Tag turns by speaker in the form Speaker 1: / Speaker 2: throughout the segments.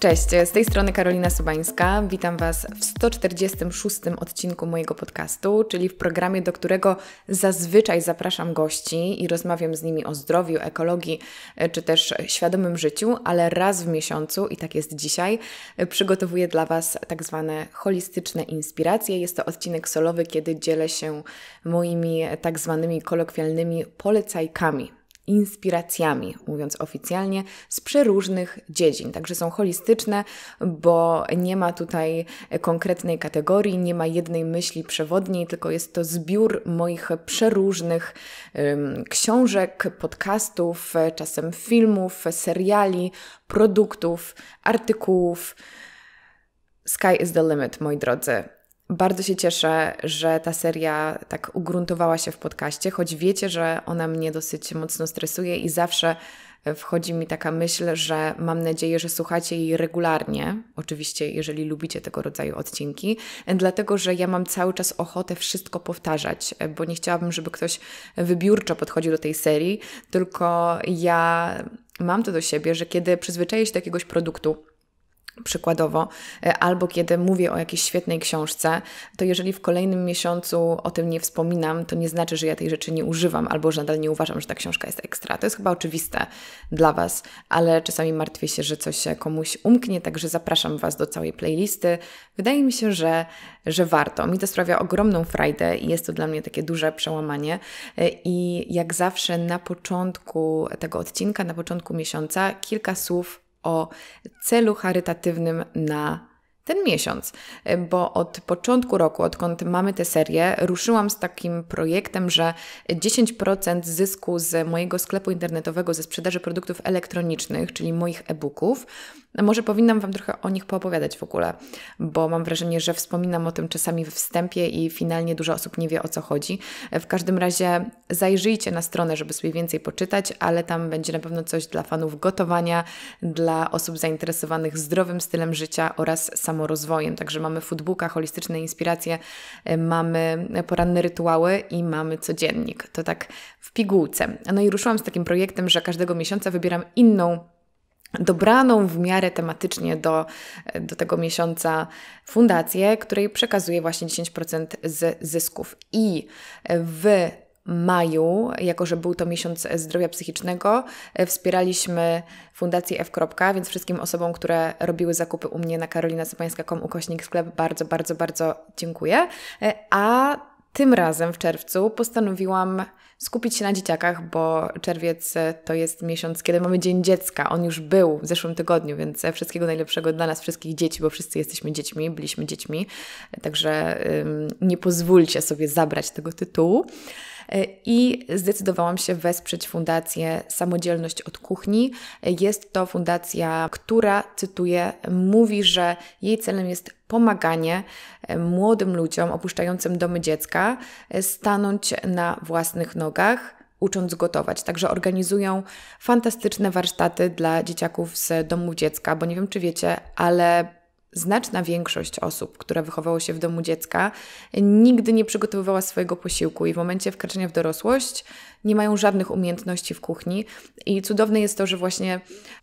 Speaker 1: Cześć, z tej strony Karolina Subańska. Witam Was w 146 odcinku mojego podcastu, czyli w programie, do którego zazwyczaj zapraszam gości i rozmawiam z nimi o zdrowiu, ekologii e, czy też świadomym życiu, ale raz w miesiącu, i tak jest dzisiaj, e, przygotowuję dla Was tak zwane holistyczne inspiracje. Jest to odcinek solowy, kiedy dzielę się moimi e, tak zwanymi kolokwialnymi polecajkami inspiracjami, mówiąc oficjalnie, z przeróżnych dziedzin. Także są holistyczne, bo nie ma tutaj konkretnej kategorii, nie ma jednej myśli przewodniej, tylko jest to zbiór moich przeróżnych um, książek, podcastów, czasem filmów, seriali, produktów, artykułów. Sky is the limit, moi drodzy. Bardzo się cieszę, że ta seria tak ugruntowała się w podcaście, choć wiecie, że ona mnie dosyć mocno stresuje i zawsze e, wchodzi mi taka myśl, że mam nadzieję, że słuchacie jej regularnie, oczywiście jeżeli lubicie tego rodzaju odcinki, e, dlatego że ja mam cały czas ochotę wszystko powtarzać, e, bo nie chciałabym, żeby ktoś wybiórczo podchodził do tej serii, tylko ja mam to do siebie, że kiedy przyzwyczaję się do jakiegoś produktu, Przykładowo, e, albo kiedy mówię o jakiejś świetnej książce, to jeżeli w kolejnym miesiącu o tym nie wspominam, to nie znaczy, że ja tej rzeczy nie używam, albo że nadal nie uważam, że ta książka jest ekstra. To jest chyba oczywiste dla Was, ale czasami martwię się, że coś się komuś umknie, także zapraszam Was do całej playlisty. Wydaje mi się, że, że warto. Mi to sprawia ogromną frajdę i jest to dla mnie takie duże przełamanie. E, I jak zawsze na początku tego odcinka, na początku miesiąca, kilka słów o celu charytatywnym na ten miesiąc, bo od początku roku, odkąd mamy tę serię, ruszyłam z takim projektem, że 10% zysku z mojego sklepu internetowego ze sprzedaży produktów elektronicznych, czyli moich e-booków, no może powinnam Wam trochę o nich poopowiadać w ogóle, bo mam wrażenie, że wspominam o tym czasami we wstępie i finalnie dużo osób nie wie o co chodzi. W każdym razie zajrzyjcie na stronę, żeby sobie więcej poczytać, ale tam będzie na pewno coś dla fanów gotowania, dla osób zainteresowanych zdrowym stylem życia oraz samorozwojem. Także mamy foodbooka, holistyczne inspiracje, mamy poranne rytuały i mamy codziennik. To tak w pigułce. No i ruszyłam z takim projektem, że każdego miesiąca wybieram inną dobraną w miarę tematycznie do, do tego miesiąca fundację, której przekazuje właśnie 10% z zysków. I w maju, jako że był to miesiąc zdrowia psychicznego, wspieraliśmy Fundację F. Więc wszystkim osobom, które robiły zakupy u mnie na karolinacypańska.com ukośnik sklep bardzo, bardzo, bardzo dziękuję. E, a tym razem w czerwcu postanowiłam skupić się na dzieciakach, bo czerwiec to jest miesiąc, kiedy mamy Dzień Dziecka. On już był w zeszłym tygodniu, więc wszystkiego najlepszego dla nas, wszystkich dzieci, bo wszyscy jesteśmy dziećmi, byliśmy dziećmi. Także nie pozwólcie sobie zabrać tego tytułu. E, i zdecydowałam się wesprzeć Fundację Samodzielność od Kuchni. E, jest to fundacja, która, cytuję, mówi, że jej celem jest pomaganie e, młodym ludziom opuszczającym domy dziecka stanąć na własnych nogach ucząc gotować. Także organizują fantastyczne warsztaty dla dzieciaków z domu dziecka, bo nie wiem, czy wiecie, ale znaczna większość osób, która wychowało się w domu dziecka, nigdy nie przygotowywała swojego posiłku i w momencie wkraczania w dorosłość nie mają żadnych umiejętności w kuchni. I cudowne jest to, że właśnie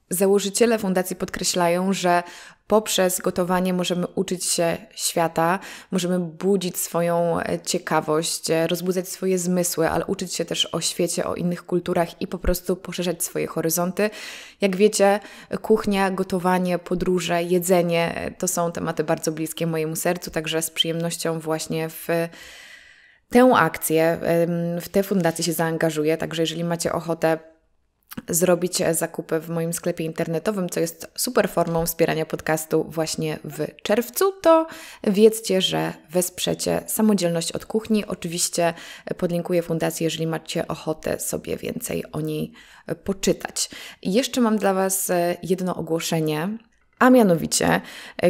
Speaker 1: założyciele fundacji podkreślają, że poprzez gotowanie możemy uczyć się świata, możemy budzić swoją e, ciekawość, e, rozbudzać swoje zmysły, ale uczyć się też o świecie, o innych kulturach i po prostu poszerzać swoje horyzonty. Jak wiecie, kuchnia, gotowanie, podróże, jedzenie e, to są tematy bardzo bliskie mojemu sercu, także z przyjemnością właśnie w tę akcję, w tę fundację się zaangażuję, także jeżeli macie ochotę zrobić e, zakupy w moim sklepie internetowym, co jest super formą wspierania podcastu właśnie w czerwcu, to wiedzcie, że wesprzecie samodzielność od kuchni. Oczywiście e, podlinkuję fundację, jeżeli macie ochotę sobie więcej o niej e, poczytać. I jeszcze mam dla Was jedno ogłoszenie. A mianowicie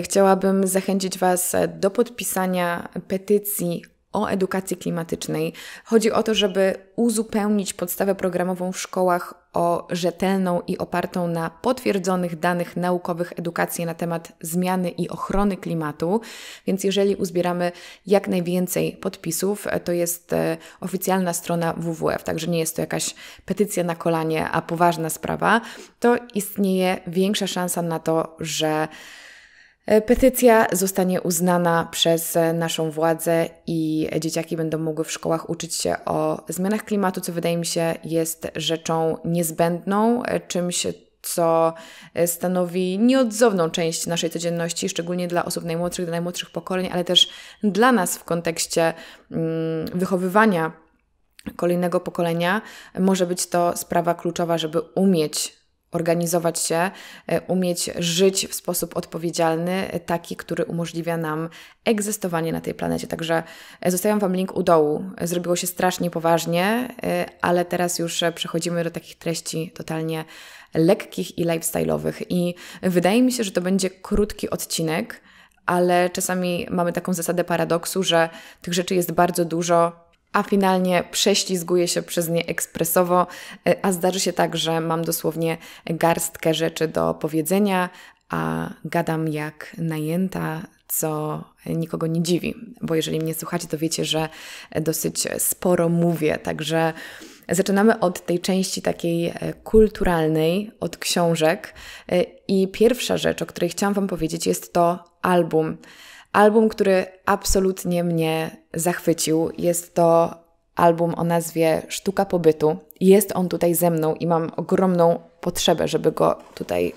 Speaker 1: chciałabym zachęcić Was do podpisania petycji o edukacji klimatycznej. Chodzi o to, żeby uzupełnić podstawę programową w szkołach o rzetelną i opartą na potwierdzonych danych naukowych edukację na temat zmiany i ochrony klimatu. Więc jeżeli uzbieramy jak najwięcej podpisów, to jest e, oficjalna strona WWF, także nie jest to jakaś petycja na kolanie, a poważna sprawa, to istnieje większa szansa na to, że E, petycja zostanie uznana przez e, naszą władzę i dzieciaki będą mogły w szkołach uczyć się o zmianach klimatu, co wydaje mi się jest rzeczą niezbędną, e, czymś, co stanowi nieodzowną część naszej codzienności, szczególnie dla osób najmłodszych, dla najmłodszych pokoleń, ale też dla nas w kontekście mm, wychowywania kolejnego pokolenia może być to sprawa kluczowa, żeby umieć organizować się, e, umieć żyć w sposób odpowiedzialny, e, taki, który umożliwia nam egzystowanie na tej planecie. Także e, zostawiam Wam link u dołu. Zrobiło się strasznie poważnie, ale teraz już przechodzimy do takich treści totalnie lekkich i lifestyle'owych. I wydaje mi się, że to będzie krótki odcinek, ale czasami mamy taką zasadę paradoksu, że tych rzeczy jest bardzo dużo, a finalnie prześlizguję się przez nie ekspresowo, e, a zdarzy się tak, że mam dosłownie garstkę rzeczy do powiedzenia, a gadam jak najęta, co nikogo nie dziwi, bo jeżeli mnie słuchacie, to wiecie, że dosyć sporo mówię, także zaczynamy od tej części takiej e, kulturalnej, od książek. E, I pierwsza rzecz, o której chciałam Wam powiedzieć, jest to album. Album, który absolutnie mnie zachwycił, jest to album o nazwie Sztuka Pobytu. Jest on tutaj ze mną i mam ogromną potrzebę, żeby go tutaj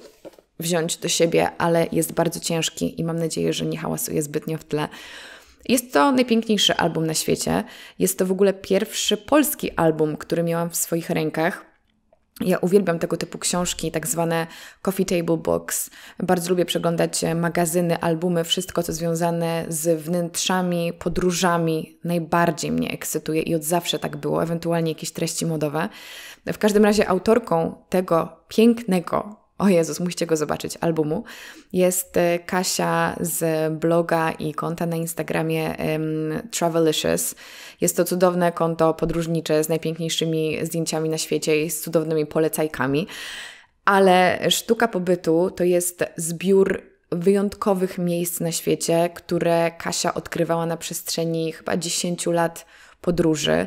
Speaker 1: wziąć do siebie, ale jest bardzo ciężki i mam nadzieję, że nie hałasuje zbytnio w tle. Jest to najpiękniejszy album na świecie. Jest to w ogóle pierwszy polski album, który miałam w swoich rękach. Ja uwielbiam tego typu książki, tak zwane coffee table books. Bardzo lubię przeglądać e, magazyny, albumy, wszystko co związane z wnętrzami, podróżami. Najbardziej mnie ekscytuje i od zawsze tak było, ewentualnie jakieś treści modowe. W każdym razie autorką tego pięknego o Jezus, musicie go zobaczyć, albumu, jest e, Kasia z bloga i konta na Instagramie um, Travelicious. Jest to cudowne konto podróżnicze z najpiękniejszymi zdjęciami na świecie i z cudownymi polecajkami. Ale sztuka pobytu to jest zbiór wyjątkowych miejsc na świecie, które Kasia odkrywała na przestrzeni chyba 10 lat podróży.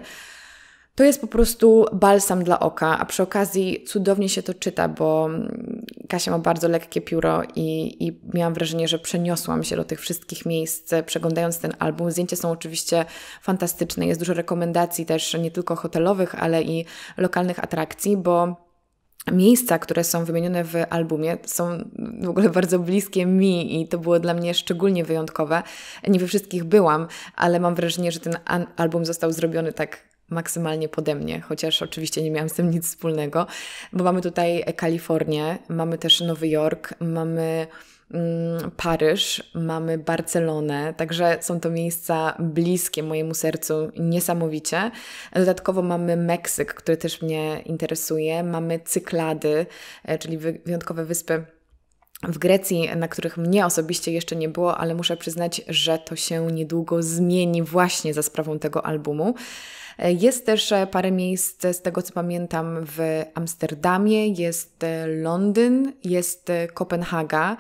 Speaker 1: To jest po prostu balsam dla oka, a przy okazji cudownie się to czyta, bo mm, Kasia ma bardzo lekkie pióro i, i miałam wrażenie, że przeniosłam się do tych wszystkich miejsc, e, przeglądając ten album. Zdjęcia są oczywiście fantastyczne, jest dużo rekomendacji też nie tylko hotelowych, ale i lokalnych atrakcji, bo Miejsca, które są wymienione w albumie, są w ogóle bardzo bliskie mi i to było dla mnie szczególnie wyjątkowe. Nie we wszystkich byłam, ale mam wrażenie, że ten album został zrobiony tak maksymalnie pode mnie, chociaż oczywiście nie miałam z tym nic wspólnego, bo mamy tutaj Kalifornię, mamy też Nowy Jork, mamy mm, Paryż, mamy Barcelonę, także są to miejsca bliskie mojemu sercu niesamowicie. Dodatkowo mamy Meksyk, który też mnie interesuje, mamy Cyklady, e, czyli wyjątkowe wyspy w Grecji, na których mnie osobiście jeszcze nie było, ale muszę przyznać, że to się niedługo zmieni właśnie za sprawą tego albumu. Jest też e, parę miejsc, z tego co pamiętam, w Amsterdamie, jest e, Londyn, jest e, Kopenhaga.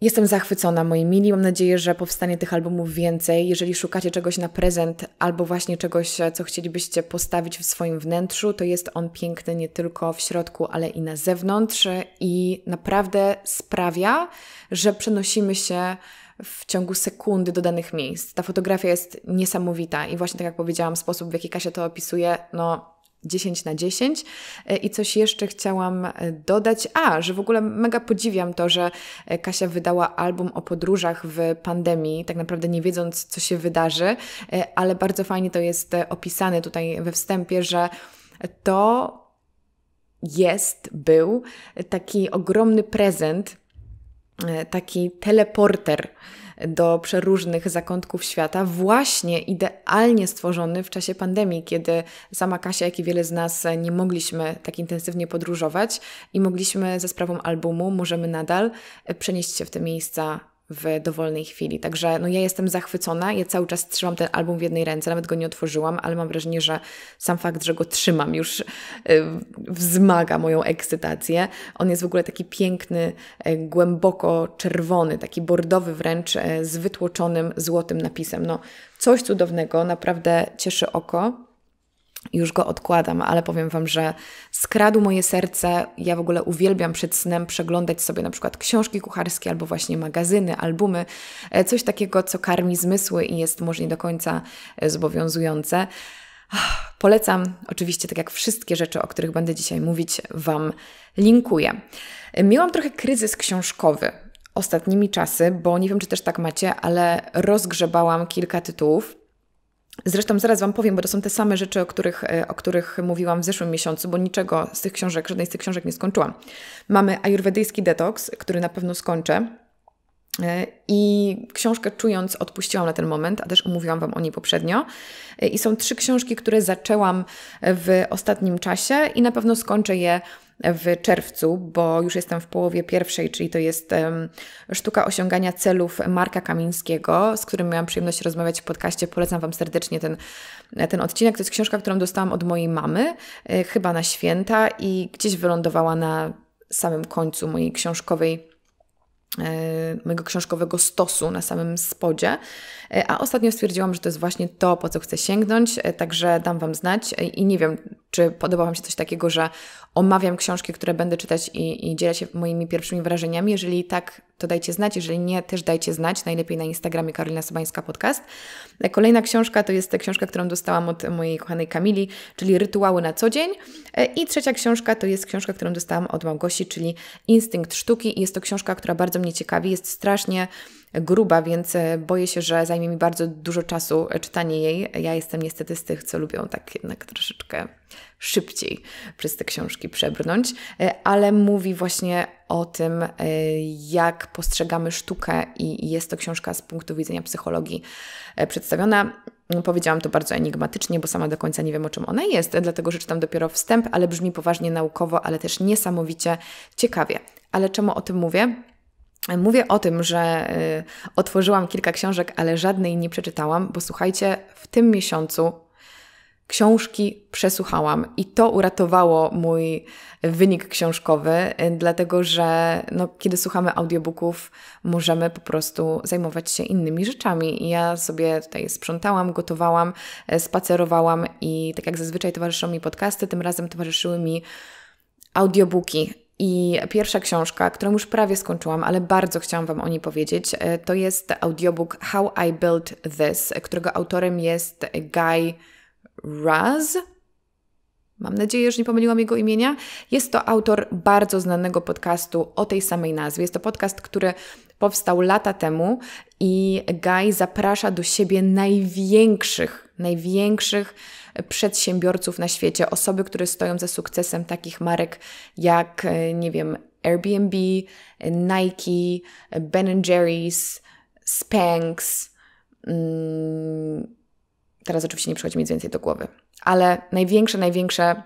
Speaker 1: Jestem zachwycona, moi mili. Mam nadzieję, że powstanie tych albumów więcej. Jeżeli szukacie czegoś na prezent albo właśnie czegoś, co chcielibyście postawić w swoim wnętrzu, to jest on piękny nie tylko w środku, ale i na zewnątrz i naprawdę sprawia, że przenosimy się w ciągu sekundy do danych miejsc. Ta fotografia jest niesamowita i właśnie tak jak powiedziałam, sposób w jaki Kasia to opisuje, no 10 na 10. E, I coś jeszcze chciałam e, dodać. A, że w ogóle mega podziwiam to, że e, Kasia wydała album o podróżach w pandemii, tak naprawdę nie wiedząc, co się wydarzy, ale bardzo fajnie to jest opisane tutaj we wstępie, że to jest, był taki ogromny prezent E, taki teleporter do przeróżnych zakątków świata, właśnie idealnie stworzony w czasie pandemii, kiedy sama Kasia, jak i wiele z nas nie mogliśmy tak intensywnie podróżować i mogliśmy ze sprawą albumu, możemy nadal e, przenieść się w te miejsca w dowolnej chwili. Także no, ja jestem zachwycona, ja cały czas trzymam ten album w jednej ręce, nawet go nie otworzyłam, ale mam wrażenie, że sam fakt, że go trzymam już y, wzmaga moją ekscytację. On jest w ogóle taki piękny, e, głęboko czerwony, taki bordowy wręcz e, z wytłoczonym złotym napisem. No, coś cudownego, naprawdę cieszy oko już go odkładam, ale powiem Wam, że skradł moje serce. Ja w ogóle uwielbiam przed snem przeglądać sobie na przykład książki kucharskie albo właśnie magazyny, albumy, e, coś takiego, co karmi zmysły i jest może nie do końca e, zobowiązujące. Ah, polecam, oczywiście, tak jak wszystkie rzeczy, o których będę dzisiaj mówić, Wam linkuję. E, miałam trochę kryzys książkowy ostatnimi czasy, bo nie wiem, czy też tak macie, ale rozgrzebałam kilka tytułów Zresztą zaraz Wam powiem, bo to są te same rzeczy, o których, e, o których mówiłam w zeszłym miesiącu, bo niczego z tych książek, żadnej z tych książek nie skończyłam. Mamy ajurwedyjski detoks, który na pewno skończę. E, I książkę Czując odpuściłam na ten moment, a też omówiłam Wam o niej poprzednio. E, I są trzy książki, które zaczęłam w ostatnim czasie i na pewno skończę je w czerwcu, bo już jestem w połowie pierwszej, czyli to jest um, sztuka osiągania celów Marka Kamińskiego, z którym miałam przyjemność rozmawiać w podcaście. Polecam Wam serdecznie ten, ten odcinek. To jest książka, którą dostałam od mojej mamy, y, chyba na święta, i gdzieś wylądowała na samym końcu mojej książkowej e, mojego książkowego stosu na samym spodzie, e, a ostatnio stwierdziłam, że to jest właśnie to, po co chcę sięgnąć, także dam Wam znać i nie wiem, czy podoba Wam się coś takiego, że omawiam książki, które będę czytać i, i, dzielę się moimi pierwszymi wrażeniami. Jeżeli tak, to dajcie znać. Jeżeli nie, też dajcie znać. Najlepiej na Instagramie Karolina Sobańska Podcast. Kolejna książka to jest książka, którą dostałam od mojej kochanej Kamili, czyli Rytuały na co dzień. E, I trzecia książka to jest książka, którą dostałam od Małgosi, czyli Instynkt Sztuki. I jest to książka, która bardzo mnie ciekawi. Jest strasznie gruba, więc e, boję się, że zajmie mi bardzo dużo czasu e, czytanie jej. Ja jestem niestety z tych, co lubią tak jednak troszeczkę szybciej przez te książki przebrnąć, e, ale mówi właśnie o tym, jak postrzegamy sztukę i jest to książka z punktu widzenia psychologii przedstawiona. No, powiedziałam to bardzo enigmatycznie, bo sama do końca nie wiem, o czym ona jest, dlatego że czytam dopiero wstęp, ale brzmi poważnie naukowo, ale też niesamowicie ciekawie. Ale czemu o tym mówię? Mówię o tym, że y, otworzyłam kilka książek, ale żadnej nie przeczytałam, bo słuchajcie, w tym miesiącu książki przesłuchałam i to uratowało mój wynik książkowy, y, dlatego że no, kiedy słuchamy audiobooków, możemy po prostu zajmować się innymi rzeczami. I ja sobie tutaj sprzątałam, gotowałam, y, spacerowałam i tak jak zazwyczaj towarzyszą mi podcasty, tym razem towarzyszyły mi audiobooki. I pierwsza książka, którą już prawie skończyłam, ale bardzo chciałam Wam o niej powiedzieć, e, to jest audiobook How I Built This, którego autorem jest Guy Raz. Mam nadzieję, że nie pomyliłam jego imienia. Jest to autor bardzo znanego podcastu o tej samej nazwie. Jest to podcast, który powstał lata temu i Guy zaprasza do siebie największych, największych przedsiębiorców na świecie, osoby, które stoją za sukcesem takich marek jak, e, nie wiem, Airbnb, Nike, Ben Jerry's, Spanx. Mm, teraz oczywiście nie przychodzi mi nic więcej do głowy, ale największe, największe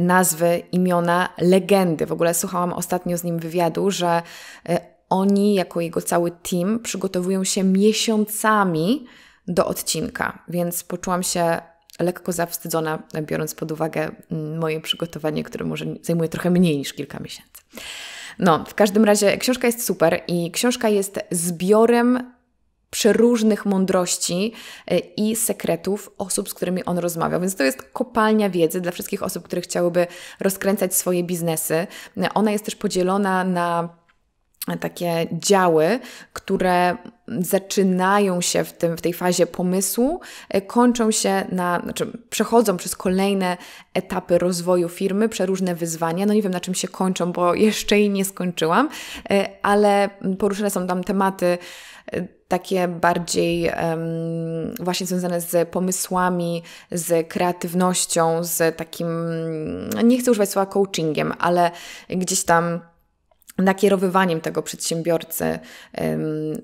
Speaker 1: nazwy, imiona, legendy. W ogóle słuchałam ostatnio z nim wywiadu, że e, oni, jako jego cały team, przygotowują się miesiącami do odcinka, więc poczułam się lekko zawstydzona, biorąc pod uwagę mm, moje przygotowanie, które może zajmuje trochę mniej niż kilka miesięcy. No, w każdym razie książka jest super i książka jest zbiorem przeróżnych mądrości e, i sekretów osób, z którymi on rozmawiał. Więc to jest kopalnia wiedzy dla wszystkich osób, które chciałyby rozkręcać swoje biznesy. Ona jest też podzielona na takie działy, które zaczynają się w, tym, w tej fazie pomysłu, e, kończą się na, znaczy przechodzą przez kolejne etapy rozwoju firmy, przeróżne wyzwania. No nie wiem na czym się kończą, bo jeszcze jej nie skończyłam, e, ale poruszone są tam tematy e, takie bardziej um, właśnie związane z pomysłami, z kreatywnością, z takim, nie chcę używać słowa coachingiem, ale gdzieś tam nakierowywaniem tego przedsiębiorcy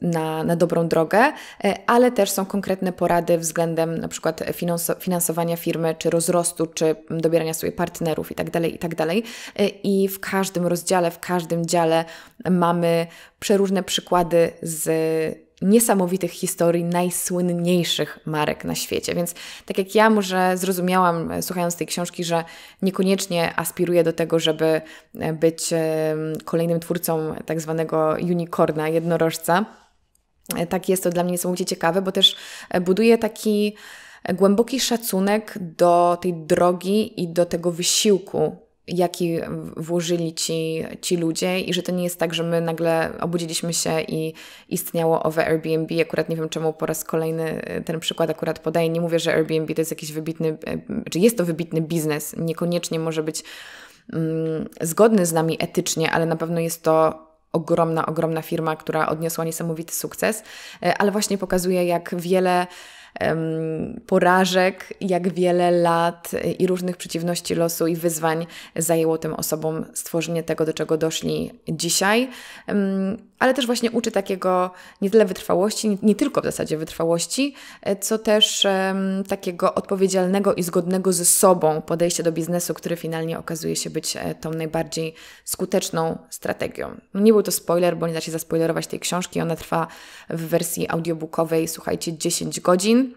Speaker 1: na, na, dobrą drogę, e, ale też są konkretne porady względem na przykład finansowania firmy, czy rozrostu, czy dobierania sobie partnerów itd., tak itd. Tak e, I w każdym rozdziale, w każdym dziale mamy przeróżne przykłady z niesamowitych historii najsłynniejszych marek na świecie. Więc tak jak ja może zrozumiałam, e, słuchając tej książki, że niekoniecznie aspiruję do tego, żeby e, być e, kolejnym twórcą tak zwanego unicorna, jednorożca, tak jest to dla mnie niesamowicie ciekawe, bo też buduje taki głęboki szacunek do tej drogi i do tego wysiłku, jaki włożyli ci, ci ludzie i że to nie jest tak, że my nagle obudziliśmy się i istniało owe Airbnb. Akurat nie wiem, czemu po raz kolejny y, ten przykład akurat podaję. Nie mówię, że Airbnb to jest jakiś wybitny, y, czy znaczy jest to wybitny biznes. Niekoniecznie może być mm, zgodny z nami etycznie, ale na pewno jest to ogromna, ogromna firma, która odniosła niesamowity sukces, y, ale właśnie pokazuje, jak wiele porażek, jak wiele lat i różnych przeciwności losu i wyzwań zajęło tym osobom stworzenie tego, do czego doszli dzisiaj ale też właśnie uczy takiego nie tyle wytrwałości, nie, nie tylko w zasadzie wytrwałości, e, co też um, takiego odpowiedzialnego i zgodnego ze sobą podejścia do biznesu, który finalnie okazuje się być e, tą najbardziej skuteczną strategią. No, nie był to spoiler, bo nie da się zaspoilerować tej książki, ona trwa w wersji audiobookowej, słuchajcie, 10 godzin.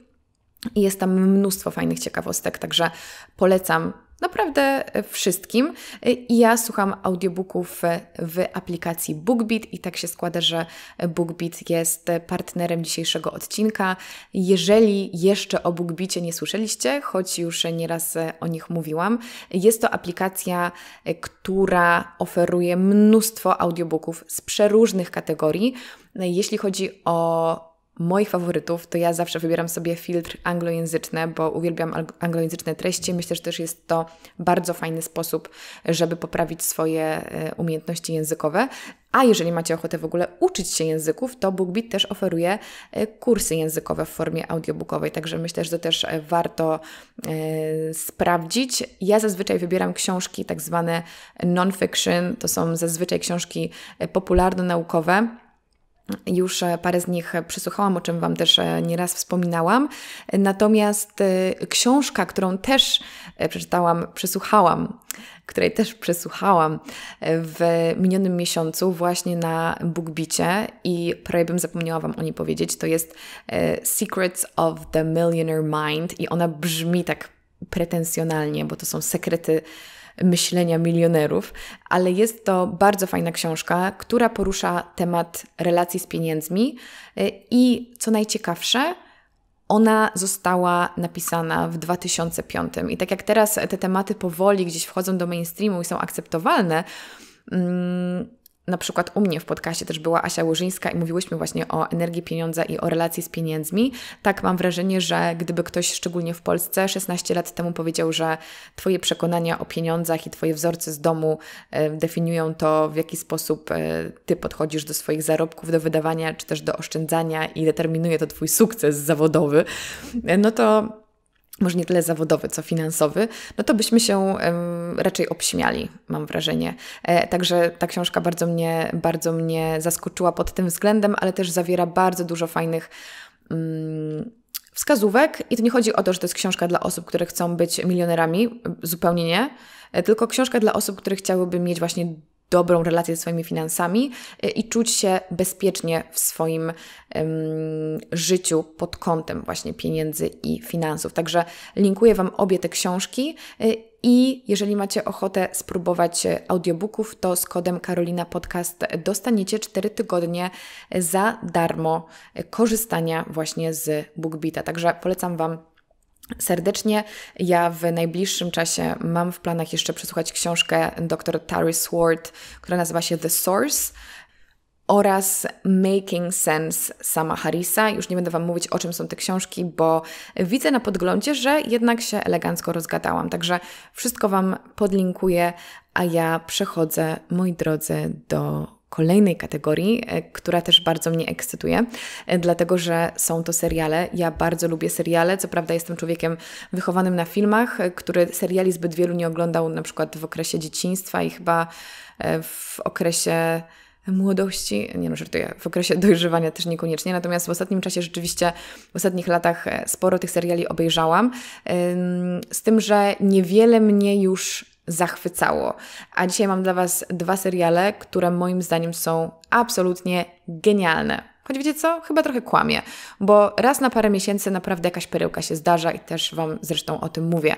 Speaker 1: I jest tam mnóstwo fajnych ciekawostek, także polecam naprawdę wszystkim. I ja słucham audiobooków w aplikacji BookBeat i tak się składa, że BookBeat jest partnerem dzisiejszego odcinka. Jeżeli jeszcze o BookBeatie nie słyszeliście, choć już nieraz o nich mówiłam, jest to aplikacja, która oferuje mnóstwo audiobooków z przeróżnych kategorii. Jeśli chodzi o moich faworytów, to ja zawsze wybieram sobie filtr anglojęzyczny, bo uwielbiam anglojęzyczne treści. Myślę, że też jest to bardzo fajny sposób, żeby poprawić swoje e, umiejętności językowe. A jeżeli macie ochotę w ogóle uczyć się języków, to BookBeat też oferuje e, kursy językowe w formie audiobookowej, także myślę, że to też e, warto sprawdzić. Ja zazwyczaj wybieram książki tak zwane non-fiction, to są zazwyczaj książki popularno-naukowe. Już e, parę z nich e, przesłuchałam, o czym Wam też e, nieraz wspominałam. Natomiast książka, którą też przeczytałam, przesłuchałam, której też przesłuchałam w minionym miesiącu właśnie na Bookbicie i prawie bym zapomniała Wam o niej powiedzieć, to jest Secrets of the Millionaire Mind i ona brzmi tak pretensjonalnie, bo to są sekrety myślenia milionerów, ale jest to bardzo fajna książka, która porusza temat relacji z pieniędzmi y, i co najciekawsze, ona została napisana w 2005 i tak jak teraz te tematy powoli gdzieś wchodzą do mainstreamu i są akceptowalne, mm, na przykład u mnie w podcaście też była Asia Łużyńska i mówiłyśmy właśnie o energii pieniądza i o relacji z pieniędzmi. Tak mam wrażenie, że gdyby ktoś szczególnie w Polsce 16 lat temu powiedział, że Twoje przekonania o pieniądzach i Twoje wzorce z domu e, definiują to, w jaki sposób e, Ty podchodzisz do swoich zarobków, do wydawania czy też do oszczędzania i determinuje to Twój sukces zawodowy, e, no to może nie tyle zawodowy, co finansowy, no to byśmy się raczej obśmiali, mam wrażenie. E, także ta książka bardzo mnie, bardzo mnie zaskoczyła pod tym względem, ale też zawiera bardzo dużo fajnych mm, wskazówek i to nie chodzi o to, że to jest książka dla osób, które chcą być milionerami, zupełnie nie, e, tylko książka dla osób, które chciałyby mieć właśnie dobrą relację ze swoimi finansami y, i czuć się bezpiecznie w swoim um, życiu pod kątem właśnie pieniędzy i finansów. Także linkuję Wam obie te książki. Y, I jeżeli macie ochotę spróbować y, audiobooków, to z kodem Karolina Podcast dostaniecie 4 tygodnie za darmo korzystania właśnie z BookBita. Także polecam Wam Serdecznie ja w najbliższym czasie mam w planach jeszcze przesłuchać książkę dr Tari Sword, która nazywa się The Source oraz Making Sense sama Harisa. Już nie będę Wam mówić, o czym są te książki, bo widzę na podglądzie, że jednak się elegancko rozgadałam. Także wszystko Wam podlinkuję, a ja przechodzę, moi drodzy, do kolejnej kategorii, e, która też bardzo mnie ekscytuje, e, dlatego że są to seriale. Ja bardzo lubię seriale. Co prawda jestem człowiekiem wychowanym na filmach, e, który seriali zbyt wielu nie oglądał, na przykład w okresie dzieciństwa i chyba w okresie młodości, nie no żartuję, w okresie dojrzewania też niekoniecznie, natomiast w ostatnim czasie rzeczywiście, w ostatnich latach sporo tych seriali obejrzałam, z tym, że niewiele mnie już zachwycało. A dzisiaj mam dla Was dwa seriale, które moim zdaniem są absolutnie genialne. Choć wiecie co? Chyba trochę kłamie, bo raz na parę miesięcy naprawdę jakaś perełka się zdarza i też Wam zresztą o tym mówię.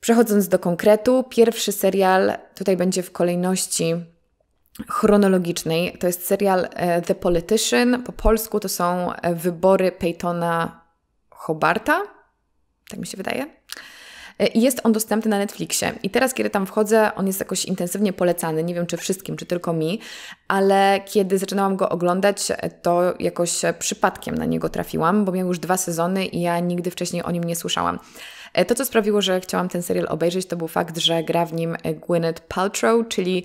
Speaker 1: Przechodząc do konkretu, pierwszy serial tutaj będzie w kolejności chronologicznej. To jest serial e, The Politician. Po polsku to są e, wybory Peytona Hobarta. Tak mi się wydaje E, jest on dostępny na Netflixie. I teraz, kiedy tam wchodzę, on jest jakoś intensywnie polecany. Nie wiem, czy wszystkim, czy tylko mi, ale kiedy zaczynałam go oglądać, e, to jakoś e, przypadkiem na niego trafiłam, bo miał już dwa sezony i ja nigdy wcześniej o nim nie słyszałam. To, co sprawiło, że chciałam ten serial obejrzeć, to był fakt, że gra w nim Gwyneth Paltrow, czyli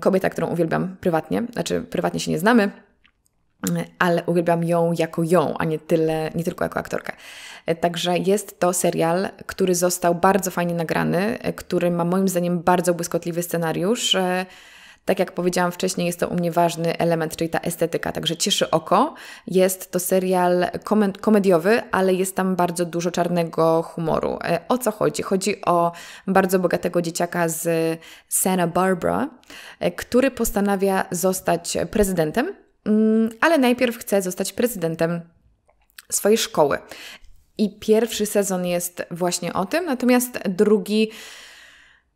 Speaker 1: kobieta, którą uwielbiam prywatnie, znaczy prywatnie się nie znamy, ale uwielbiam ją jako ją, a nie, tyle, nie tylko jako aktorkę. Także jest to serial, który został bardzo fajnie nagrany, który ma moim zdaniem bardzo błyskotliwy scenariusz. Tak jak powiedziałam wcześniej, jest to u mnie ważny element, czyli ta estetyka, także cieszy oko. Jest to serial komediowy, ale jest tam bardzo dużo czarnego humoru. E, o co chodzi? Chodzi o bardzo bogatego dzieciaka z Santa Barbara, e, który postanawia zostać prezydentem Mm, ale najpierw chce zostać prezydentem swojej szkoły. I pierwszy sezon jest właśnie o tym, natomiast drugi,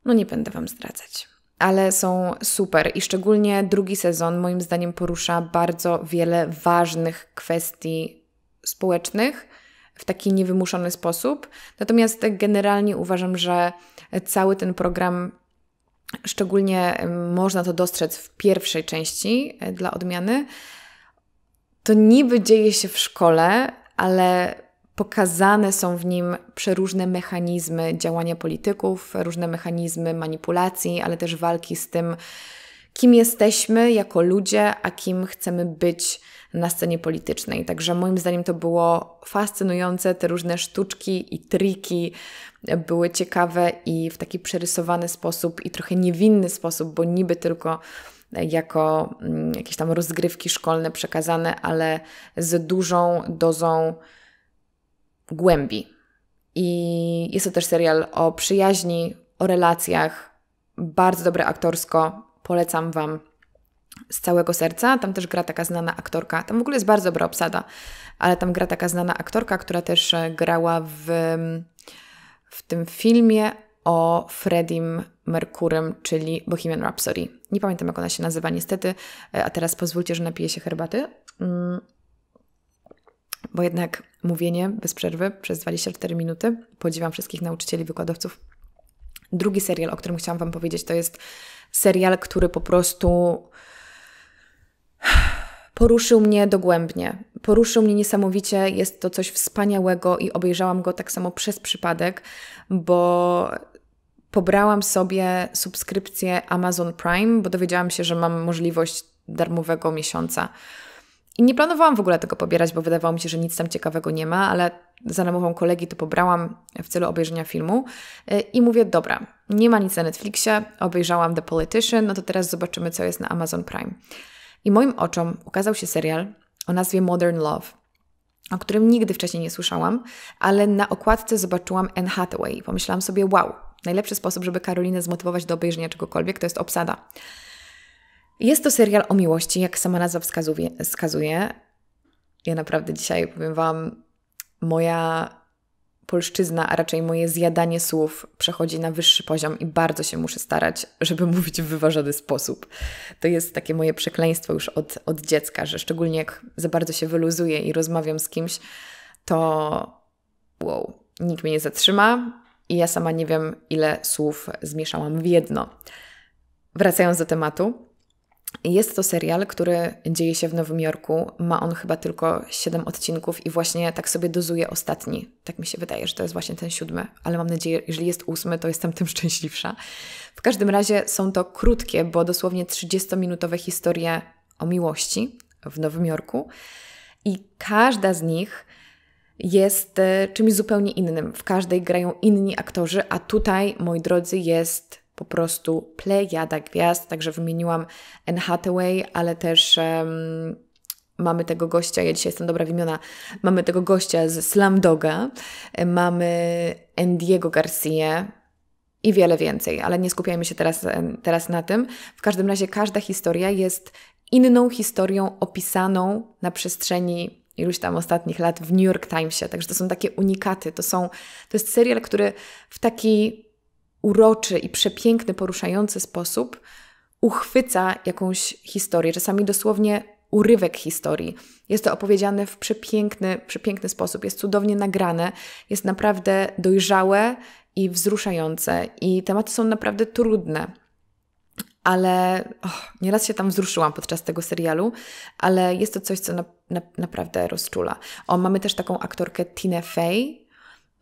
Speaker 1: no nie będę Wam zdradzać, ale są super. I szczególnie drugi sezon, moim zdaniem, porusza bardzo wiele ważnych kwestii społecznych w taki niewymuszony sposób. Natomiast generalnie uważam, że cały ten program szczególnie można to dostrzec w pierwszej części e, dla odmiany, to niby dzieje się w szkole, ale pokazane są w nim przeróżne mechanizmy działania polityków, różne mechanizmy manipulacji, ale też walki z tym, kim jesteśmy jako ludzie, a kim chcemy być na scenie politycznej. Także moim zdaniem to było fascynujące, te różne sztuczki i triki były ciekawe i w taki przerysowany sposób i trochę niewinny sposób, bo niby tylko e, jako mm, jakieś tam rozgrywki szkolne przekazane, ale z dużą dozą głębi. I jest to też serial o przyjaźni, o relacjach, bardzo dobre aktorsko. Polecam Wam z całego serca. Tam też gra taka znana aktorka. Tam w ogóle jest bardzo dobra obsada, ale tam gra taka znana aktorka, która też e, grała w, mm, w tym filmie o Fredim Merkurem, czyli Bohemian Rhapsody. Nie pamiętam, jak ona się nazywa, niestety. E, a teraz pozwólcie, że napiję się herbaty. Mm. Bo jednak mówienie bez przerwy przez 24 minuty. Podziwiam wszystkich nauczycieli, wykładowców. Drugi serial, o którym chciałam Wam powiedzieć, to jest serial, który po prostu poruszył mnie dogłębnie. Poruszył mnie niesamowicie, jest to coś wspaniałego i obejrzałam go tak samo przez przypadek, bo pobrałam sobie subskrypcję Amazon Prime, bo dowiedziałam się, że mam możliwość darmowego miesiąca. I nie planowałam w ogóle tego pobierać, bo wydawało mi się, że nic tam ciekawego nie ma, ale za namową kolegi to pobrałam w celu obejrzenia filmu i mówię, dobra, nie ma nic na Netflixie, obejrzałam The Politician, no to teraz zobaczymy, co jest na Amazon Prime. I moim oczom ukazał się serial o nazwie Modern Love, o którym nigdy wcześniej nie słyszałam, ale na okładce zobaczyłam Anne Hathaway. Pomyślałam sobie, wow, najlepszy sposób, żeby Karolinę zmotywować do obejrzenia czegokolwiek, to jest obsada. Jest to serial o miłości, jak sama nazwa wskazuje. wskazuje. Ja naprawdę dzisiaj powiem Wam, moja polszczyzna, a raczej moje zjadanie słów przechodzi na wyższy poziom i bardzo się muszę starać, żeby mówić w wyważony sposób. To jest takie moje przekleństwo już od, od dziecka, że szczególnie jak za bardzo się wyluzuję i rozmawiam z kimś, to wow, nikt mnie nie zatrzyma i ja sama nie wiem, ile słów zmieszałam w jedno. Wracając do tematu, jest to serial, który dzieje się w Nowym Jorku. Ma on chyba tylko 7 odcinków i właśnie tak sobie dozuje ostatni. Tak mi się wydaje, że to jest właśnie ten siódmy, ale mam nadzieję, jeżeli jest ósmy, to jestem tym szczęśliwsza. W każdym razie są to krótkie, bo dosłownie 30-minutowe historie o miłości w Nowym Jorku i każda z nich jest e, czymś zupełnie innym. W każdej grają inni aktorzy, a tutaj, moi drodzy, jest po prostu plejada tak gwiazd, także wymieniłam Anne Hathaway, ale też um, mamy tego gościa, ja dzisiaj jestem dobra w imiona, mamy tego gościa z Slamdoga, mamy Andiego Garcia, i wiele więcej, ale nie skupiajmy się teraz, teraz na tym. W każdym razie każda historia jest inną historią opisaną na przestrzeni iluś tam ostatnich lat w New York Timesie. Także to są takie unikaty. To, są, to jest serial, który w taki uroczy i przepiękny, poruszający sposób uchwyca jakąś historię, czasami dosłownie urywek historii. Jest to opowiedziane w przepiękny, przepiękny sposób, jest cudownie nagrane, jest naprawdę dojrzałe i wzruszające, i tematy są naprawdę trudne. Ale oh, nieraz się tam wzruszyłam podczas tego serialu, ale jest to coś, co na, na, naprawdę rozczula. O, mamy też taką aktorkę Tina Fey.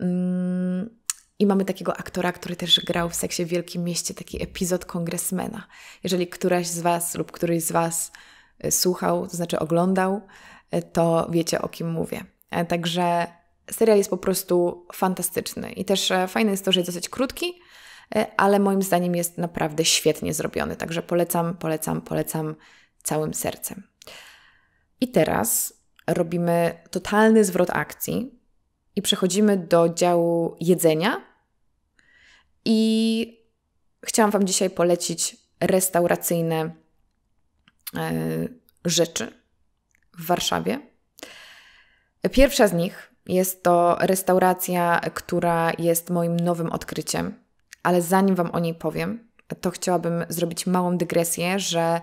Speaker 1: Mm i mamy takiego aktora, który też grał w seksie w Wielkim Mieście, taki epizod kongresmena. Jeżeli któraś z Was lub któryś z Was e, słuchał, to znaczy oglądał, e, to wiecie o kim mówię. E, także serial jest po prostu fantastyczny i też fajne jest to, że jest dosyć krótki, ale moim zdaniem jest naprawdę świetnie zrobiony. Także polecam, polecam, polecam całym sercem. I teraz robimy totalny zwrot akcji i przechodzimy do działu jedzenia. I chciałam Wam dzisiaj polecić restauracyjne e, rzeczy w Warszawie. Pierwsza z nich jest to restauracja, która jest moim nowym odkryciem, ale zanim Wam o niej powiem, to chciałabym zrobić małą dygresję, że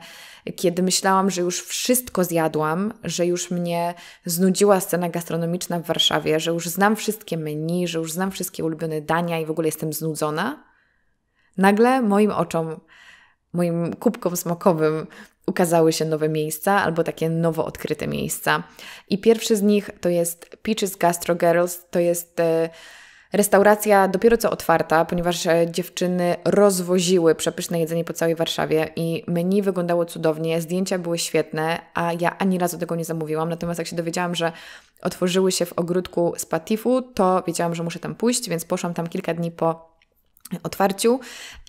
Speaker 1: kiedy myślałam, że już wszystko zjadłam, że już mnie znudziła scena gastronomiczna w Warszawie, że już znam wszystkie menu, że już znam wszystkie ulubione dania i w ogóle jestem znudzona, nagle moim oczom, moim kubkom smakowym ukazały się nowe miejsca albo takie nowo odkryte miejsca. I pierwszy z nich to jest Peaches Gastro Girls, to jest. E, Restauracja dopiero co otwarta, ponieważ e, dziewczyny rozwoziły przepyszne jedzenie po całej Warszawie i menu wyglądało cudownie, zdjęcia były świetne, a ja ani razu tego nie zamówiłam. Natomiast jak się dowiedziałam, że otworzyły się w ogródku z Patifu, to wiedziałam, że muszę tam pójść, więc poszłam tam kilka dni po otwarciu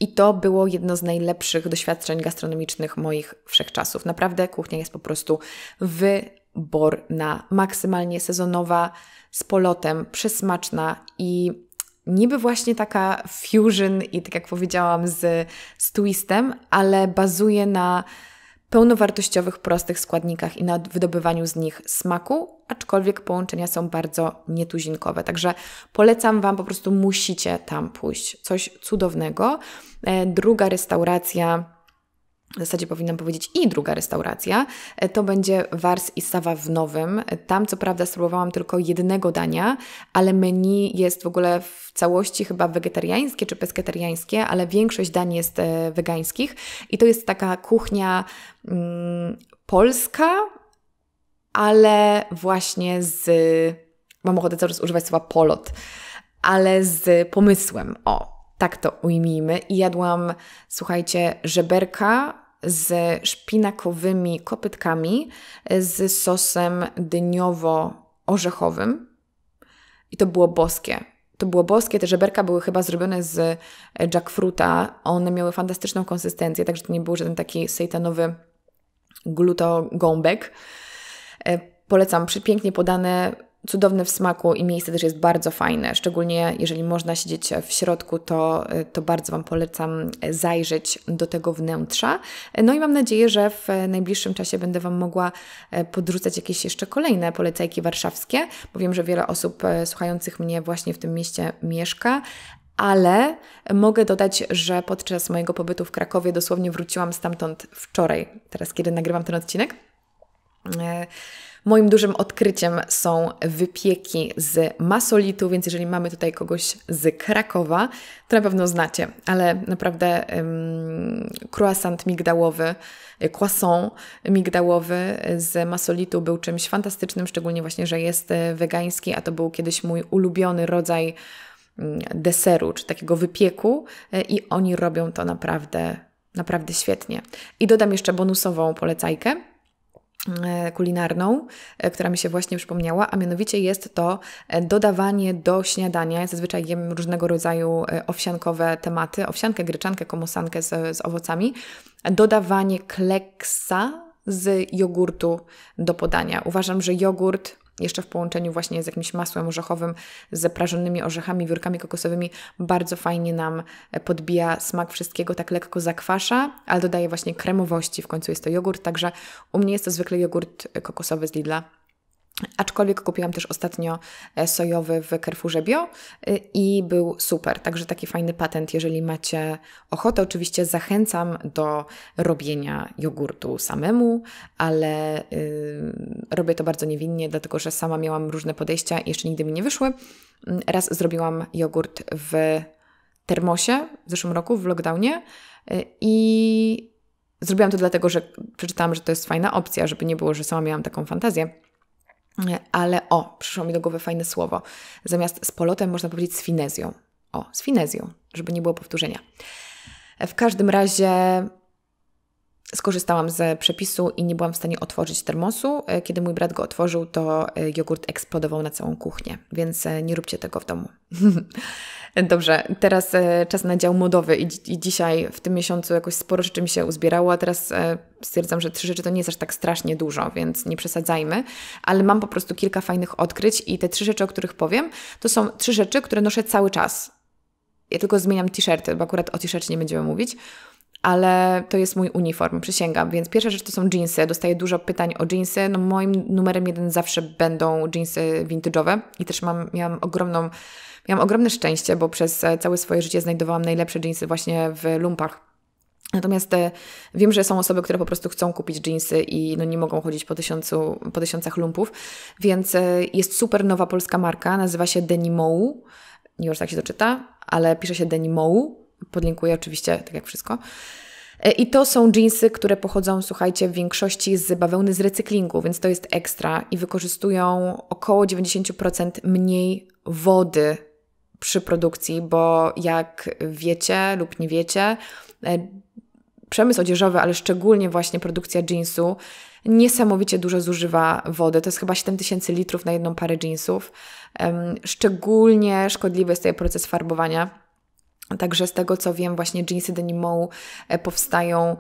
Speaker 1: i to było jedno z najlepszych doświadczeń gastronomicznych moich wszechczasów. Naprawdę kuchnia jest po prostu wy borna, maksymalnie sezonowa, z polotem, przesmaczna i niby właśnie taka fusion i tak jak powiedziałam z, z twistem, ale bazuje na pełnowartościowych, prostych składnikach i na wydobywaniu z nich smaku, aczkolwiek połączenia są bardzo nietuzinkowe. Także polecam Wam, po prostu musicie tam pójść. Coś cudownego. E, druga restauracja w zasadzie powinnam powiedzieć i druga restauracja, e, to będzie Wars i Sawa w Nowym. E, tam co prawda spróbowałam tylko jednego dania, ale menu jest w ogóle w całości chyba wegetariańskie czy pesketariańskie, ale większość dań jest e, wegańskich i to jest taka kuchnia mm, polska, ale właśnie z... mam ochotę cały czas używać słowa polot, ale z pomysłem, o, tak to ujmijmy. I jadłam, słuchajcie, żeberka ze szpinakowymi kopytkami z sosem dyniowo-orzechowym. I to było boskie. To było boskie, te żeberka były chyba zrobione z e, jackfruta. One miały fantastyczną konsystencję, także to nie był żaden taki sejtanowy glutogąbek. E, polecam, przepięknie podane, cudowne w smaku i miejsce też jest bardzo fajne, szczególnie jeżeli można siedzieć w środku, to, to bardzo Wam polecam e, zajrzeć do tego wnętrza. E, no i mam nadzieję, że w najbliższym czasie będę Wam mogła e, podrzucać jakieś jeszcze kolejne polecajki warszawskie, bo wiem, że wiele osób słuchających mnie właśnie w tym mieście mieszka, ale mogę dodać, że podczas mojego pobytu w Krakowie dosłownie wróciłam stamtąd wczoraj, teraz kiedy nagrywam ten odcinek. Moim dużym odkryciem są wypieki z masolitu, więc jeżeli mamy tutaj kogoś z Krakowa, to na pewno znacie, ale naprawdę um, croissant migdałowy, e, croissant migdałowy z masolitu był czymś fantastycznym, szczególnie właśnie, że jest e, wegański, a to był kiedyś mój ulubiony rodzaj mm, deseru czy takiego wypieku e, i oni robią to naprawdę, naprawdę świetnie. I dodam jeszcze bonusową polecajkę. E, kulinarną, e, która mi się właśnie przypomniała, a mianowicie jest to e, dodawanie do śniadania. Ja zazwyczaj jem różnego rodzaju owsiankowe tematy, owsiankę, gryczankę, komosankę z, z owocami. Dodawanie kleksa z jogurtu do podania. Uważam, że jogurt jeszcze w połączeniu właśnie z jakimś masłem orzechowym, z prażonymi orzechami, wiórkami kokosowymi, bardzo fajnie nam e, podbija smak wszystkiego, tak lekko zakwasza, ale dodaje właśnie kremowości, w końcu jest to jogurt, także u mnie jest to zwykle jogurt e, kokosowy z Lidla, Aczkolwiek kupiłam też ostatnio e, sojowy w Carrefourze Bio e, i był super, także taki fajny patent, jeżeli macie ochotę. Oczywiście zachęcam do robienia jogurtu samemu, ale yy, robię to bardzo niewinnie, dlatego że sama miałam różne podejścia i jeszcze nigdy mi nie wyszły. Mm, raz zrobiłam jogurt w termosie w zeszłym roku, w lockdownie e, i zrobiłam to dlatego, że przeczytałam, że to jest fajna opcja, żeby nie było, że sama miałam taką fantazję ale o, przyszło mi do głowy fajne słowo. Zamiast z polotem można powiedzieć z finezją. O, z finezją, żeby nie było powtórzenia. W każdym razie skorzystałam z przepisu i nie byłam w stanie otworzyć termosu. E, kiedy mój brat go otworzył, to e, jogurt eksplodował na całą kuchnię, więc e, nie róbcie tego w domu. Dobrze, teraz czas na dział modowy i, i, dzisiaj w tym miesiącu jakoś sporo rzeczy mi się uzbierało, a teraz stwierdzam, że trzy rzeczy to nie jest aż tak strasznie dużo, więc nie przesadzajmy, ale mam po prostu kilka fajnych odkryć i te trzy rzeczy, o których powiem, to są trzy rzeczy, które noszę cały czas. Ja tylko zmieniam t-shirty, bo akurat o t-shircie nie będziemy mówić ale to jest mój uniform, przysięgam. Więc pierwsza rzecz to są jeansy. Dostaję dużo pytań o jeansy. No moim numerem jeden zawsze będą jeansy vintage'owe i też mam, miałam ogromną Miałam ogromne szczęście, bo przez e, całe swoje życie znajdowałam najlepsze jeansy właśnie w lumpach. Natomiast e, wiem, że są osoby, które po prostu chcą kupić jeansy i no nie mogą chodzić po, tysiącu, po tysiącach lumpów, więc e, jest super nowa polska marka, nazywa się Denimou, Nie wiem, czy tak się doczyta, ale pisze się Denimou podlinkuję oczywiście, tak jak wszystko. E, I to są jeansy, które pochodzą, słuchajcie, w większości z bawełny z recyklingu, więc to jest ekstra i wykorzystują około 90% mniej wody przy produkcji, bo jak wiecie lub nie wiecie, e, przemysł odzieżowy, ale szczególnie właśnie produkcja jeansu niesamowicie dużo zużywa wody. To jest chyba 7000 litrów na jedną parę jeansów. Szczególnie szkodliwy jest tutaj proces farbowania Także z tego co wiem, właśnie jeansy denimołu e, powstają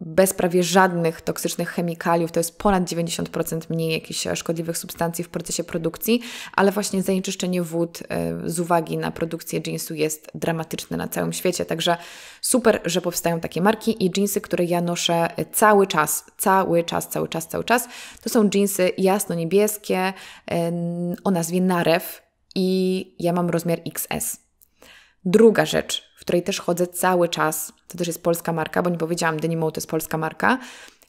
Speaker 1: bez prawie żadnych toksycznych chemikaliów, to jest ponad 90% mniej jakichś e, szkodliwych substancji w procesie produkcji, ale właśnie zanieczyszczenie wód e, z uwagi na produkcję jeansu jest dramatyczne na całym świecie, także super, że powstają takie marki i jeansy, które ja noszę cały czas, cały czas, cały czas, cały czas, to są jeansy jasno-niebieskie o nazwie Narew i ja mam rozmiar XS. Druga rzecz, w której też chodzę cały czas, to też jest polska marka, bo nie powiedziałam, Denimo to jest polska marka.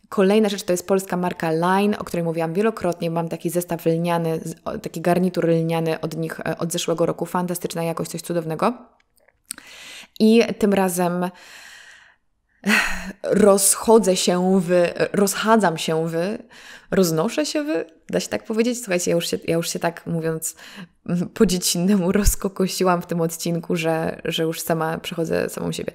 Speaker 1: Kolejna rzecz to jest polska marka Line, o której mówiłam wielokrotnie. Mam taki zestaw lniany, taki garnitur lniany od nich e, od zeszłego roku. Fantastyczna jakość, coś cudownego. I tym razem rozchodzę się w, rozchadzam się w, roznoszę się w, da się tak powiedzieć? Słuchajcie, ja już się, ja już się tak mówiąc po dziecinnemu rozkokosiłam w tym odcinku, że, że już sama przechodzę samą siebie.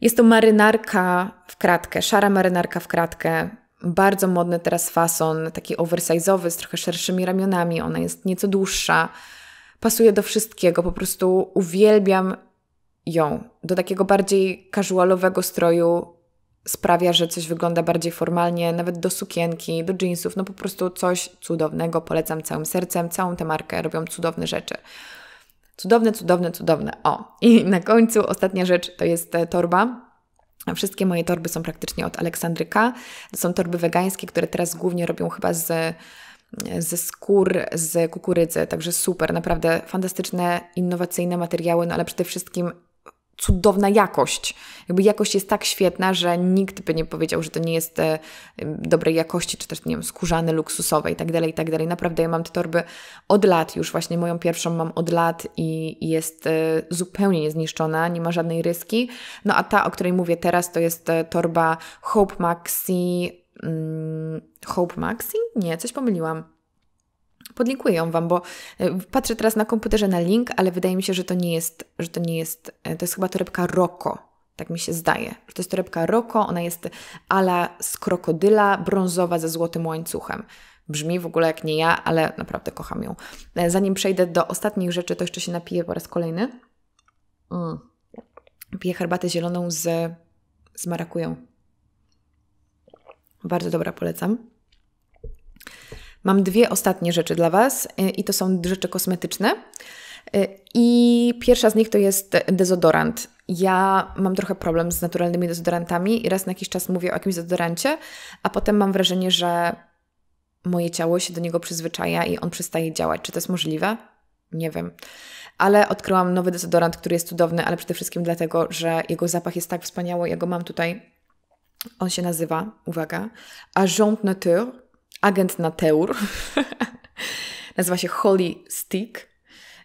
Speaker 1: Jest to marynarka w kratkę, szara marynarka w kratkę, bardzo modny teraz fason, taki oversize'owy z trochę szerszymi ramionami, ona jest nieco dłuższa, pasuje do wszystkiego, po prostu uwielbiam ją. Do takiego bardziej casualowego stroju sprawia, że coś wygląda bardziej formalnie, nawet do sukienki, do jeansów, no po prostu coś cudownego. Polecam całym sercem, całą tę markę, robią cudowne rzeczy. Cudowne, cudowne, cudowne. O, i na końcu ostatnia rzecz to jest e, torba. Wszystkie moje torby są praktycznie od Aleksandryka. To są torby wegańskie, które teraz głównie robią chyba z ze skór, z kukurydzy, także super, naprawdę fantastyczne, innowacyjne materiały, no ale przede wszystkim cudowna jakość. Jakby jakość jest tak świetna, że nikt by nie powiedział, że to nie jest e, dobrej jakości, czy też, nie wiem, skórzane, luksusowe i tak dalej, i tak dalej. Naprawdę ja mam te torby od lat już, właśnie moją pierwszą mam od lat i jest e, zupełnie niezniszczona, nie ma żadnej ryski. No a ta, o której mówię teraz, to jest e, torba Hope Maxi... Hmm, Hope Maxi? Nie, coś pomyliłam. Podlinkuję ją Wam, bo e, patrzę teraz na komputerze na link, ale wydaje mi się, że to nie jest, że to nie jest, e, to jest chyba torebka Roko. Tak mi się zdaje, że to jest torebka Roko, ona jest ala z krokodyla, brązowa ze złotym łańcuchem. Brzmi w ogóle jak nie ja, ale naprawdę kocham ją. E, zanim przejdę do ostatnich rzeczy, to jeszcze się napiję po raz kolejny. Mm. Piję herbatę zieloną z, z marakują. Bardzo dobra, polecam. Mam dwie ostatnie rzeczy dla Was y, i to są rzeczy kosmetyczne. Y, I pierwsza z nich to jest dezodorant. Ja mam trochę problem z naturalnymi dezodorantami i raz na jakiś czas mówię o jakimś dezodorancie, a potem mam wrażenie, że moje ciało się do niego przyzwyczaja i on przestaje działać. Czy to jest możliwe? Nie wiem. Ale odkryłam nowy dezodorant, który jest cudowny, ale przede wszystkim dlatego, że jego zapach jest tak wspaniały. Jego go mam tutaj. On się nazywa, uwaga, Agent Nature agent na teur. Nazywa się Holy Stick.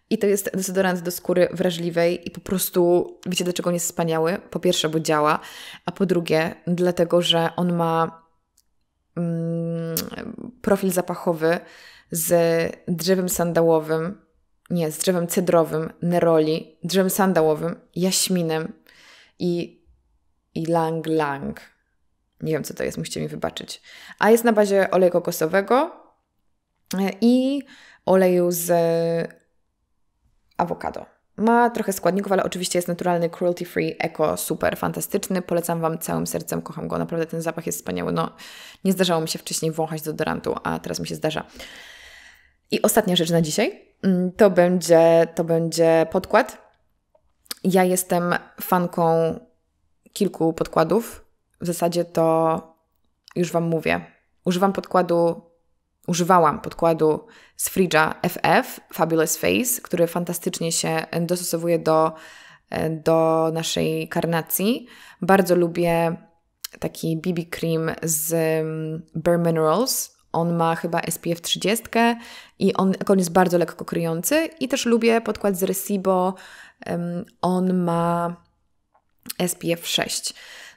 Speaker 1: I to jest dezodorant do skóry wrażliwej i po prostu wiecie dlaczego on jest wspaniały? Po pierwsze, bo działa, a po drugie, dlatego, że on ma mm, profil zapachowy z drzewem sandałowym, nie, z drzewem cedrowym, neroli, drzewem sandałowym, jaśminem i, i lang lang. Nie wiem, co to jest, musicie mi wybaczyć. A jest na bazie oleju kokosowego i oleju z e, awokado. Ma trochę składników, ale oczywiście jest naturalny, cruelty free, eko, super, fantastyczny. Polecam Wam całym sercem, kocham go. Naprawdę ten zapach jest wspaniały. No, nie zdarzało mi się wcześniej wąchać dorantu, a teraz mi się zdarza. I ostatnia rzecz na dzisiaj mm, to będzie, to będzie podkład. Ja jestem fanką kilku podkładów w zasadzie to już Wam mówię. Używam podkładu, używałam podkładu z Fridża FF, Fabulous Face, który fantastycznie się dostosowuje do, e, do naszej karnacji. Bardzo lubię taki BB cream z mm, Bare Minerals. On ma chyba SPF 30 i on, on jest bardzo lekko kryjący. I też lubię podkład z Recibo. On ma SPF 6.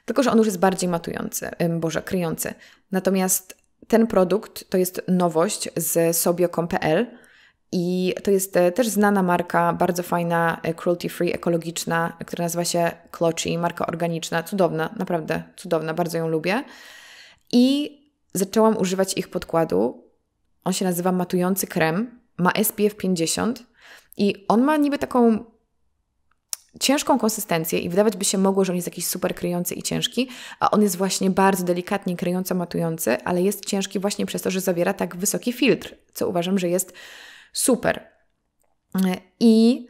Speaker 1: Tylko, że on już jest bardziej matujący, boże, kryjący. Natomiast ten produkt to jest nowość z sobiocom.pl i to jest e, też znana marka, bardzo fajna, e, cruelty-free, ekologiczna, która nazywa się Clochi, marka organiczna, cudowna, naprawdę cudowna, bardzo ją lubię. I zaczęłam używać ich podkładu. On się nazywa matujący krem, ma SPF 50 i on ma niby taką ciężką konsystencję i wydawać by się mogło, że on jest jakiś super kryjący i ciężki, a on jest właśnie bardzo delikatnie kryjąco matujący, ale jest ciężki właśnie przez to, że zawiera tak wysoki filtr, co uważam, że jest super. I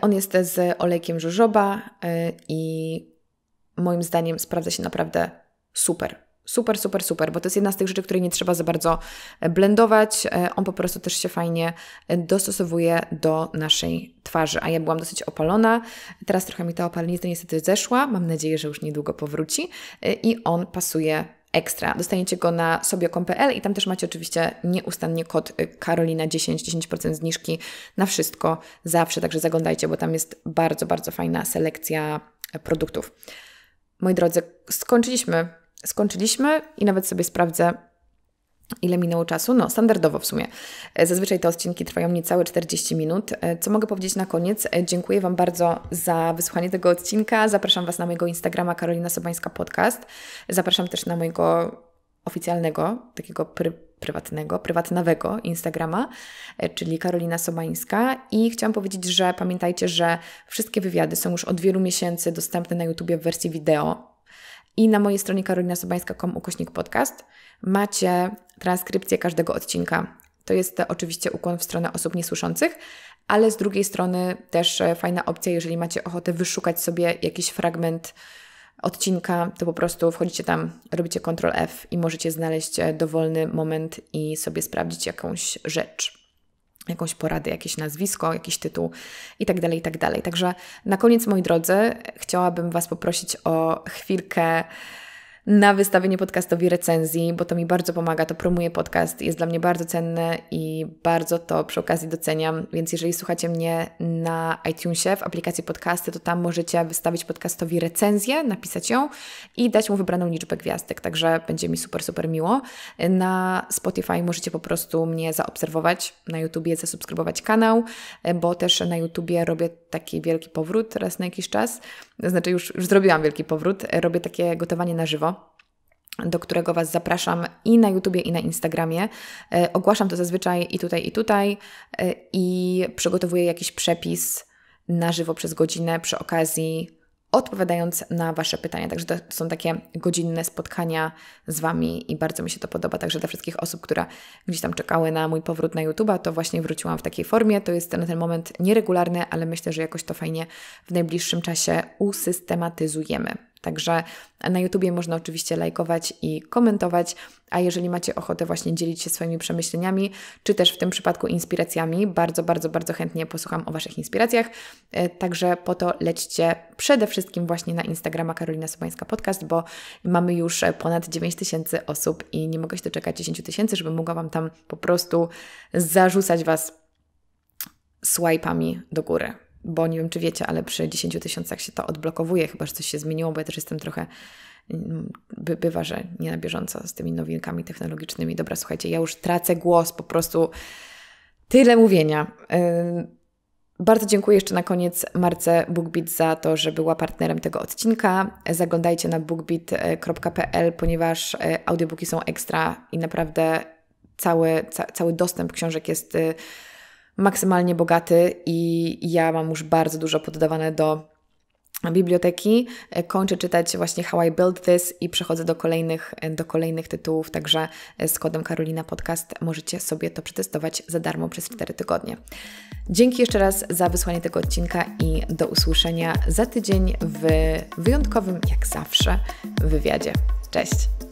Speaker 1: on jest z olejkiem żużoba e, i moim zdaniem sprawdza się naprawdę super super, super, super, bo to jest jedna z tych rzeczy, której nie trzeba za bardzo e, blendować. E, on po prostu też się fajnie e, dostosowuje do naszej twarzy. A ja byłam dosyć opalona, teraz trochę mi ta opalnica niestety zeszła. Mam nadzieję, że już niedługo powróci i on pasuje ekstra. Dostaniecie go na sobiokom.pl i tam też macie oczywiście nieustannie kod Karolina10, 10% zniżki na wszystko zawsze, także zaglądajcie, bo tam jest bardzo, bardzo fajna selekcja produktów. Moi drodzy, skończyliśmy skończyliśmy i nawet sobie sprawdzę, Ile minęło czasu? No, standardowo w sumie. E, zazwyczaj te odcinki trwają niecałe 40 minut. E, co mogę powiedzieć na koniec? E, dziękuję Wam bardzo za wysłuchanie tego odcinka. Zapraszam Was na mojego Instagrama Karolina Sobańska Podcast. Zapraszam też na mojego oficjalnego, takiego prywatnego, prywatnawego Instagrama, czyli Karolina Sobańska. I chciałam powiedzieć, że pamiętajcie, że wszystkie wywiady są już od wielu miesięcy dostępne na YouTubie w wersji wideo i na mojej stronie karolinasobańska.com ukośnik podcast macie transkrypcję każdego odcinka. To jest oczywiście ukłon w stronę osób niesłyszących, ale z drugiej strony też e, fajna opcja, jeżeli macie ochotę wyszukać sobie jakiś fragment odcinka, to po prostu wchodzicie tam, robicie Ctrl F i możecie znaleźć e, dowolny moment i sobie sprawdzić jakąś rzecz jakąś poradę, jakieś nazwisko, jakiś tytuł itd., tak itd. Tak Także na koniec, moi drodzy, chciałabym Was poprosić o chwilkę na wystawienie podcastowi recenzji, bo to mi bardzo pomaga, to promuje podcast, jest dla mnie bardzo cenne i bardzo to przy okazji doceniam. Więc jeżeli słuchacie mnie na iTunesie, w aplikacji podcasty, to tam możecie wystawić podcastowi recenzję, napisać ją i dać mu wybraną liczbę gwiazdek, także będzie mi super, super miło. Na Spotify możecie po prostu mnie zaobserwować, na YouTubie zasubskrybować kanał, bo też na YouTubie robię taki wielki powrót raz na jakiś czas znaczy już, już zrobiłam wielki powrót, robię takie gotowanie na żywo do którego Was zapraszam i na YouTubie, i na Instagramie. E, ogłaszam to zazwyczaj i tutaj, i tutaj, e, i przygotowuję jakiś przepis na żywo przez godzinę przy okazji odpowiadając na Wasze pytania. Także to są takie godzinne spotkania z Wami i bardzo mi się to podoba. Także dla wszystkich osób, które gdzieś tam czekały na mój powrót na YouTube, to właśnie wróciłam w takiej formie. To jest na ten moment nieregularne, ale myślę, że jakoś to fajnie w najbliższym czasie usystematyzujemy. Także na YouTubie można oczywiście lajkować i komentować, a jeżeli macie ochotę właśnie dzielić się swoimi przemyśleniami, czy też w tym przypadku inspiracjami, bardzo, bardzo, bardzo chętnie posłucham o Waszych inspiracjach. E, także po to lećcie przede wszystkim właśnie na Instagrama Karolina Sobańska Podcast, bo mamy już e, ponad 9 tysięcy osób i nie mogę się doczekać 10 tysięcy, żeby mogła Wam tam po prostu zarzucać Was swipe'ami do góry bo nie wiem, czy wiecie, ale przy 10 tysiącach się to odblokowuje, chyba że coś się zmieniło, bo ja też jestem trochę, mm, by, bywa, że nie na bieżąco z tymi nowinkami technologicznymi. Dobra, słuchajcie, ja już tracę głos, po prostu tyle mówienia. Bardzo dziękuję jeszcze na koniec Marce BookBeat za to, że była partnerem tego odcinka. Zaglądajcie na bookbeat.pl, ponieważ y, audiobooki są ekstra i naprawdę cały, ca, cały dostęp książek jest y, maksymalnie bogaty i ja mam już bardzo dużo poddawane do biblioteki. E, kończę czytać właśnie How I Built This i przechodzę do kolejnych, e, do kolejnych tytułów, także e, z kodem Karolina Podcast możecie sobie to przetestować za darmo przez 4 tygodnie. Dzięki jeszcze raz za wysłanie tego odcinka i do usłyszenia za tydzień w wyjątkowym, jak zawsze, wywiadzie. Cześć!